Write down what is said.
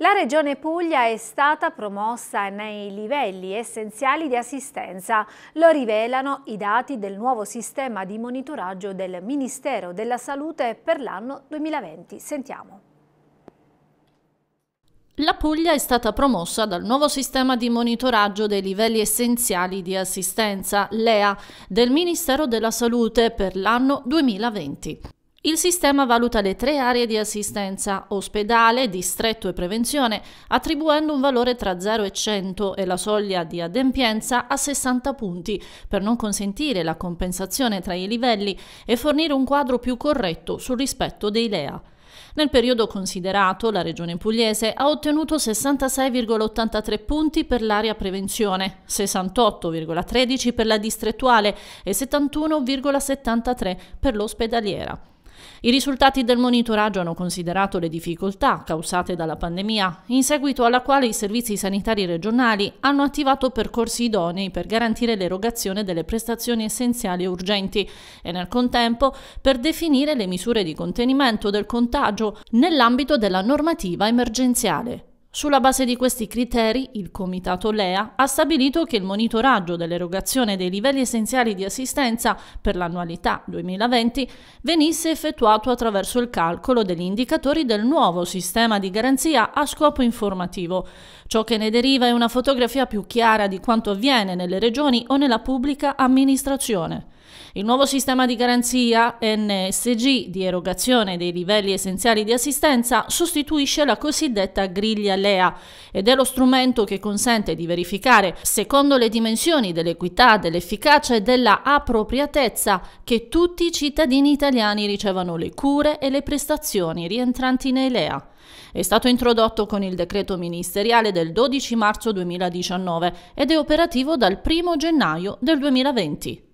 La Regione Puglia è stata promossa nei livelli essenziali di assistenza, lo rivelano i dati del nuovo sistema di monitoraggio del Ministero della Salute per l'anno 2020. Sentiamo. La Puglia è stata promossa dal nuovo sistema di monitoraggio dei livelli essenziali di assistenza, LEA, del Ministero della Salute per l'anno 2020. Il sistema valuta le tre aree di assistenza, ospedale, distretto e prevenzione, attribuendo un valore tra 0 e 100 e la soglia di adempienza a 60 punti, per non consentire la compensazione tra i livelli e fornire un quadro più corretto sul rispetto dei LEA. Nel periodo considerato, la Regione Pugliese ha ottenuto 66,83 punti per l'area prevenzione, 68,13 per la distrettuale e 71,73 per l'ospedaliera. I risultati del monitoraggio hanno considerato le difficoltà causate dalla pandemia, in seguito alla quale i servizi sanitari regionali hanno attivato percorsi idonei per garantire l'erogazione delle prestazioni essenziali e urgenti e nel contempo per definire le misure di contenimento del contagio nell'ambito della normativa emergenziale. Sulla base di questi criteri, il Comitato Lea ha stabilito che il monitoraggio dell'erogazione dei livelli essenziali di assistenza per l'annualità 2020 venisse effettuato attraverso il calcolo degli indicatori del nuovo sistema di garanzia a scopo informativo. Ciò che ne deriva è una fotografia più chiara di quanto avviene nelle regioni o nella pubblica amministrazione. Il nuovo sistema di garanzia NSG di erogazione dei livelli essenziali di assistenza sostituisce la cosiddetta griglia LEA ed è lo strumento che consente di verificare, secondo le dimensioni dell'equità, dell'efficacia e della appropriatezza, che tutti i cittadini italiani ricevano le cure e le prestazioni rientranti nei LEA. È stato introdotto con il decreto ministeriale del 12 marzo 2019 ed è operativo dal 1 gennaio del 2020.